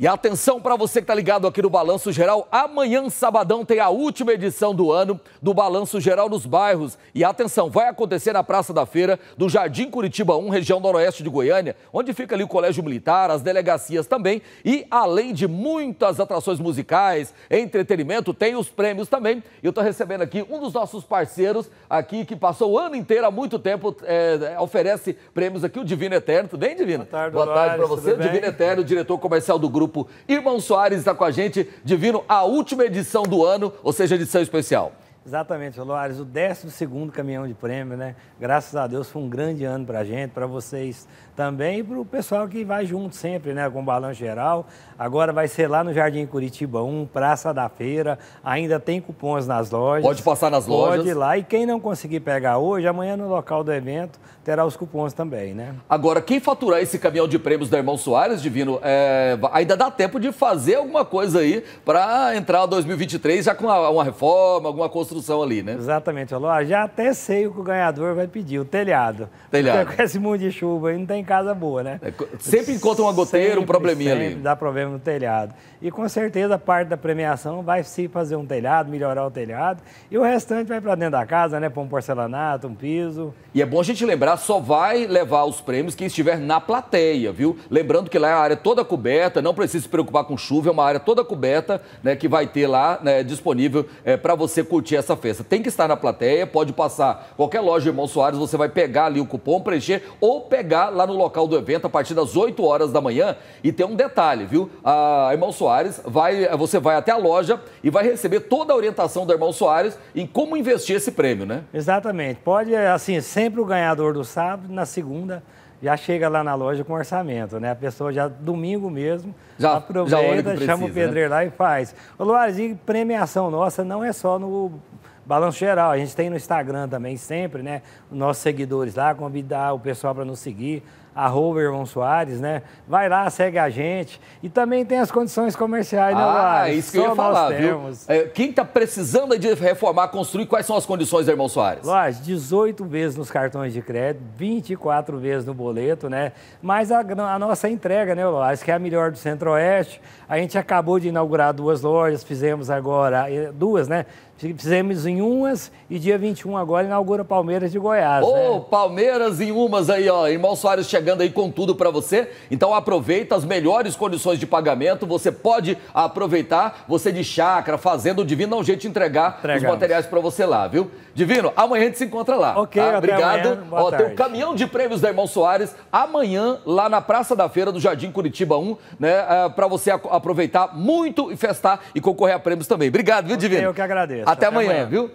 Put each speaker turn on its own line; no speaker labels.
E atenção para você que está ligado aqui no Balanço Geral. Amanhã, sabadão, tem a última edição do ano do Balanço Geral nos bairros. E atenção, vai acontecer na Praça da Feira, do Jardim Curitiba 1, região noroeste de Goiânia, onde fica ali o Colégio Militar, as delegacias também. E além de muitas atrações musicais, entretenimento, tem os prêmios também. Eu estou recebendo aqui um dos nossos parceiros aqui, que passou o ano inteiro, há muito tempo, é, é oferece prêmios aqui, o Divino Eterno. Tudo bem, Divino? Boa tarde, Boa tarde para você. Divino Eterno, diretor comercial do grupo grupo Irmão Soares está com a gente, divino a última edição do ano, ou seja, edição especial.
Exatamente, Loares, o 12 caminhão de prêmio, né? Graças a Deus foi um grande ano para a gente, para vocês também e para o pessoal que vai junto sempre, né? Com o Balanço Geral. Agora vai ser lá no Jardim Curitiba 1, Praça da Feira. Ainda tem cupons nas lojas. Pode passar nas lojas. Pode ir lá. E quem não conseguir pegar hoje, amanhã no local do evento terá os cupons também, né?
Agora, quem faturar esse caminhão de prêmios do Irmão Soares, Divino, é... ainda dá tempo de fazer alguma coisa aí para entrar 2023 já com uma reforma,
alguma construção construção ali, né? Exatamente, falou, ah, já até sei o que o ganhador vai pedir, o telhado. Telhado. Porque com esse mundo de chuva aí não tem casa boa, né? É, sempre encontra uma goteira, sempre, um probleminha sempre ali. dá problema no telhado. E com certeza parte da premiação vai se fazer um telhado, melhorar o telhado, e o restante vai para dentro da casa, né? Para um porcelanato, um piso.
E é bom a gente lembrar, só vai levar os prêmios quem estiver na plateia, viu? Lembrando que lá é a área toda coberta, não precisa se preocupar com chuva, é uma área toda coberta, né? Que vai ter lá né, disponível é, para você curtir essa festa. Tem que estar na plateia, pode passar qualquer loja Irmão Soares, você vai pegar ali o cupom, preencher ou pegar lá no local do evento a partir das 8 horas da manhã. E tem um detalhe, viu? A Irmão Soares vai, você vai até a loja e vai receber toda a orientação do Irmão Soares em como investir esse prêmio, né?
Exatamente. Pode, assim, sempre o ganhador do sábado, na segunda já chega lá na loja com orçamento, né? A pessoa já, domingo mesmo, já, aproveita, já precisa, chama o né? pedreiro né? lá e faz. Ô, Luares, e premiação nossa não é só no balanço geral. A gente tem no Instagram também sempre, né? Nossos seguidores lá, convidar o pessoal para nos seguir, arroba Irmão Soares, né? Vai lá, segue a gente. E também tem as condições comerciais, né, Soares? Ah, isso que Só eu ia falar, temos. É, quem está precisando de
reformar, construir, quais são as condições Irmão Soares? Lógico,
18 vezes nos cartões de crédito, 24 vezes no boleto, né? Mas a, a nossa entrega, né, Loares, que é a melhor do Centro-Oeste. A gente acabou de inaugurar duas lojas, fizemos agora eh, duas, né? Fizemos em umas e dia 21 agora inaugura Palmeiras de Goiás. Né? Ô, oh, né? Palmeiras em
umas aí, ó. Irmão Soares chegando chegando aí com tudo para você. Então aproveita as melhores condições de pagamento. Você pode aproveitar, você de chácara, fazendo o Divino dá um jeito de entregar Entregamos. os materiais para você lá, viu? Divino, amanhã a gente se encontra lá. Ok, tá? Obrigado. Ó, tem o um caminhão de prêmios da Irmão Soares amanhã lá na Praça da Feira do Jardim Curitiba 1, né? É, para você aproveitar muito e festar e concorrer a prêmios também. Obrigado, viu, Divino? Eu que
agradeço. Até, Até amanhã, amanhã,
viu?